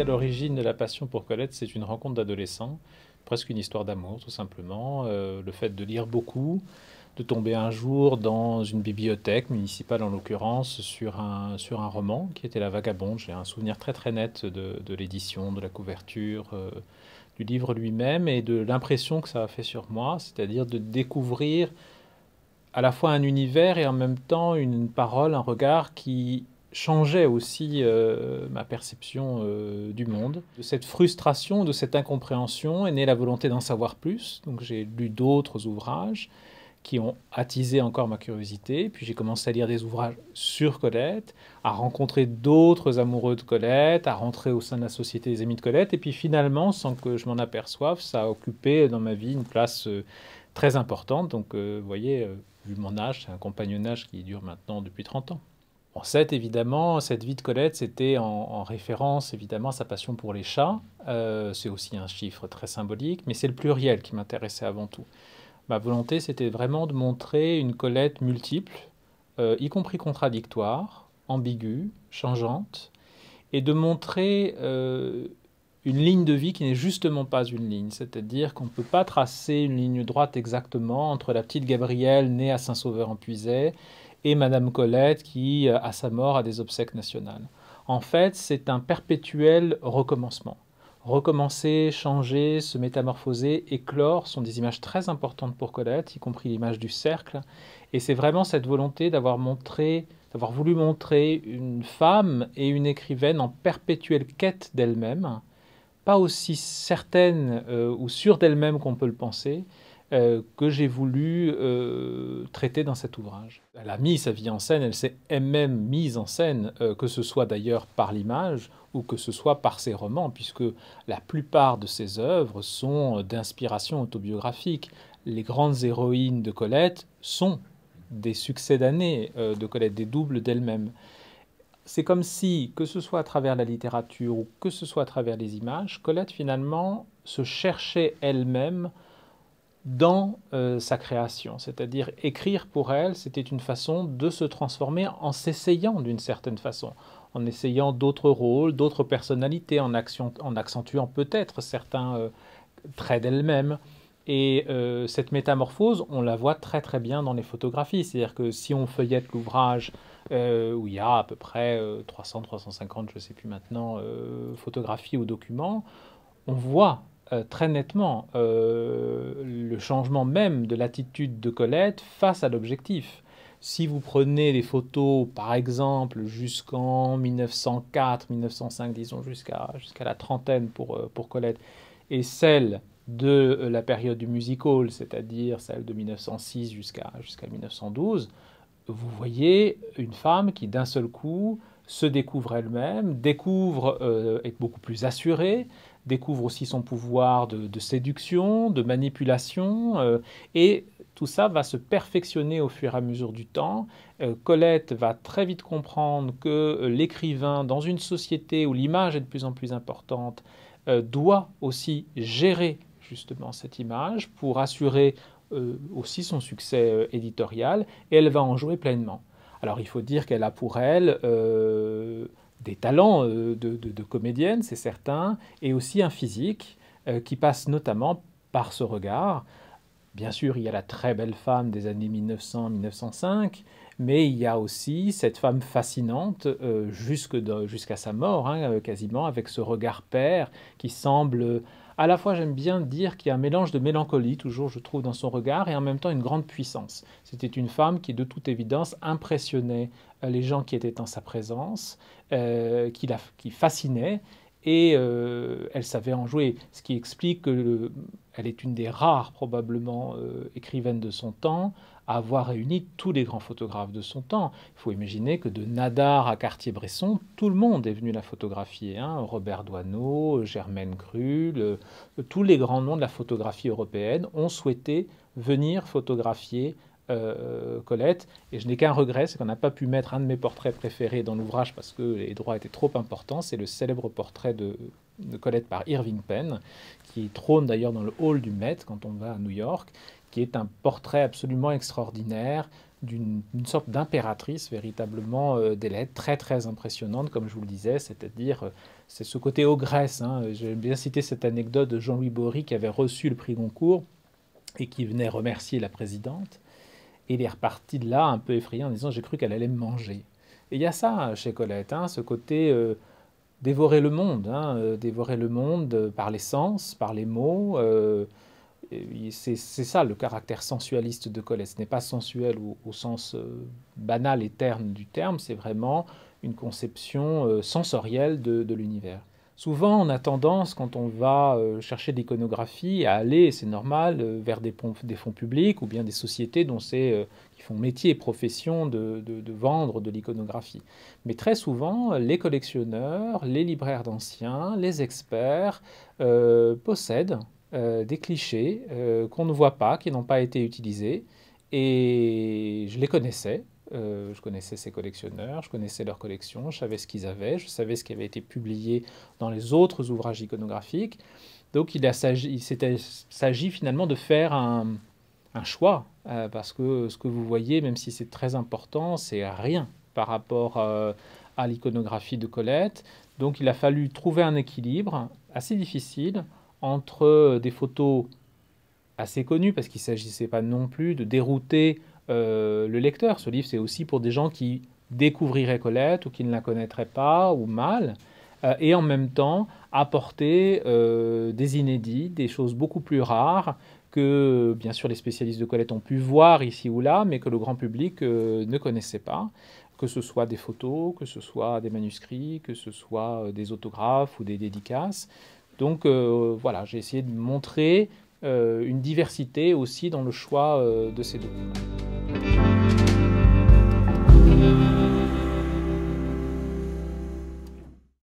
à l'origine de la passion pour Colette, c'est une rencontre d'adolescent, presque une histoire d'amour tout simplement, euh, le fait de lire beaucoup, de tomber un jour dans une bibliothèque municipale en l'occurrence sur un, sur un roman qui était La Vagabonde. J'ai un souvenir très très net de, l'édition, de la couverture, euh, du livre lui-même et de l'impression que ça a fait sur moi, c'est-à-dire de découvrir à la fois un univers et en même temps une parole, un regard qui changeait aussi euh, ma perception euh, du monde. De cette frustration, de cette incompréhension est née la volonté d'en savoir plus. Donc j'ai lu d'autres ouvrages qui ont attisé encore ma curiosité. Puis j'ai commencé à lire des ouvrages sur Colette, à rencontrer d'autres amoureux de Colette, à rentrer au sein de la Société des Amis de Colette. Et puis finalement, sans que je m'en aperçoive, ça a occupé dans ma vie une place euh, très importante. Donc vous voyez, vu mon âge, c'est un compagnonnage qui dure maintenant depuis 30 ans cette, évidemment, cette vie de Colette, c'était en, référence évidemment à sa passion pour les chats. Euh, c'est aussi un chiffre très symbolique, mais c'est le pluriel qui m'intéressait avant tout. Ma volonté, c'était vraiment de montrer une Colette multiple, euh, y compris contradictoire, ambiguë, changeante, et de montrer euh, une ligne de vie qui n'est justement pas une ligne, c'est-à-dire qu'on ne peut pas tracer une ligne droite exactement entre la petite Gabrielle née à Saint-Sauveur-en-Puisaye et Madame Colette qui, euh, à sa mort, a des obsèques nationales. En fait, c'est un perpétuel recommencement. Recommencer, changer, se métamorphoser, éclore sont des images très importantes pour Colette, y compris l'image du cercle. Et c'est vraiment cette volonté d'avoir montré, d'avoir voulu montrer une femme et une écrivaine en perpétuelle quête d'elle-même, pas aussi certaine euh, ou sûre d'elle-même qu'on peut le penser, euh, que j'ai voulu euh, traiter dans cet ouvrage. Elle a mis sa vie en scène, elle s'est elle-même mise en scène, euh, que ce soit d'ailleurs par l'image ou que ce soit par ses romans, puisque la plupart de ses œuvres sont d'inspiration autobiographique. Les grandes héroïnes de Colette sont des succès d'année de Colette, des doubles d'elle-même. C'est comme si, que ce soit à travers la littérature ou que ce soit à travers les images, Colette finalement se cherchait elle-même dans euh, sa création. C'est-à-dire écrire pour elle, c'était une façon de se transformer en s'essayant d'une certaine façon, en essayant d'autres rôles, d'autres personnalités, en, accentuant peut-être certains euh, traits d'elle-même. Et euh, cette métamorphose, on la voit très très bien dans les photographies. C'est-à-dire que si on feuillette l'ouvrage, où il y a à peu près 300, 350, je ne sais plus maintenant, photographies ou documents, on voit euh, très nettement euh, le changement même de l'attitude de Colette face à l'objectif. Si vous prenez les photos, par exemple, jusqu'en 1904, 1905, disons, jusqu'à la trentaine pour, euh, Colette, et celles de la période du music hall, c'est-à-dire celle de 1906 jusqu'à 1912, vous voyez une femme qui d'un seul coup se découvre elle-même, découvre être euh, beaucoup plus assurée, découvre aussi son pouvoir de, séduction, de manipulation, euh, et tout ça va se perfectionner au fur et à mesure du temps. Euh, Colette va très vite comprendre que l'écrivain, dans une société où l'image est de plus en plus importante, doit aussi gérer justement cette image pour assurer aussi son succès éditorial, et elle va en jouer pleinement. Alors il faut dire qu'elle a pour elle euh, des talents euh, de, comédienne, c'est certain, et aussi un physique euh, qui passe notamment par ce regard. Bien sûr, il y a la très belle femme des années 1900-1905, mais il y a aussi cette femme fascinante jusqu'à sa mort, hein, quasiment, avec ce regard père qui semble à la fois j'aime bien dire qu'il y a un mélange de mélancolie, toujours je trouve dans son regard, et en même temps une grande puissance. C'était une femme qui de toute évidence impressionnait euh, les gens qui étaient en sa présence, euh, qui, la, qui fascinait, et euh, elle savait en jouer, ce qui explique qu'elle est une des rares probablement euh, écrivaines de son temps à avoir réuni tous les grands photographes de son temps. Il faut imaginer que de Nadar à Cartier-Bresson, tout le monde est venu la photographier. Hein. Robert Doisneau, Germaine Krull, euh, tous les grands noms de la photographie européenne ont souhaité venir photographier euh, Colette. Et je n'ai qu'un regret, c'est qu'on n'a pas pu mettre un de mes portraits préférés dans l'ouvrage parce que les droits étaient trop importants. C'est le célèbre portrait de, Colette par Irving Penn, qui trône d'ailleurs dans le hall du Met quand on va à New York, qui est un portrait absolument extraordinaire d'une sorte d'impératrice véritablement euh, très très impressionnante, comme je vous le disais, c'est-à-dire euh, c'est ce côté ogresse. Hein. J'aime bien citer cette anecdote de Jean-Louis Bory qui avait reçu le prix Goncourt et qui venait remercier la présidente et il est reparti de là un peu effrayé en disant j'ai cru qu'elle allait me manger. Et il y a ça chez Colette, hein, ce côté euh, dévorer le monde, hein, euh, dévorer le monde euh, par les sens, par les mots. c'est ça le caractère sensualiste de Colette. Ce n'est pas sensuel au, sens banal et terne du terme, c'est vraiment une conception sensorielle de l'univers. Souvent, on a tendance, quand on va euh, chercher l'iconographie, à aller, c'est normal, euh, vers des, des, fonds publics ou bien des sociétés dont c'est, euh, qui font métier et profession de, vendre de l'iconographie. Mais très souvent, les collectionneurs, les libraires d'anciens, les experts possèdent des clichés qu'on ne voit pas, qui n'ont pas été utilisés. Et je les connaissais, euh, je connaissais ces collectionneurs, je connaissais leurs collections, je savais ce qu'ils avaient, je savais ce qui avait été publié dans les autres ouvrages iconographiques. Donc il, s'agit finalement de faire un, choix, euh, parce que ce que vous voyez, même si c'est très important, c'est rien par rapport euh, à l'iconographie de Colette. Donc il a fallu trouver un équilibre assez difficile entre des photos assez connues, parce qu'il ne s'agissait pas non plus de dérouter euh, le lecteur. Ce livre, c'est aussi pour des gens qui découvriraient Colette ou qui ne la connaîtraient pas ou mal, euh, et en même temps apporter euh, des inédits, des choses beaucoup plus rares que, bien sûr, les spécialistes de Colette ont pu voir ici ou là, mais que le grand public ne connaissait pas que ce soit des photos, que ce soit des manuscrits, que ce soit des autographes ou des dédicaces. Donc voilà, j'ai essayé de montrer une diversité aussi dans le choix de ces documents.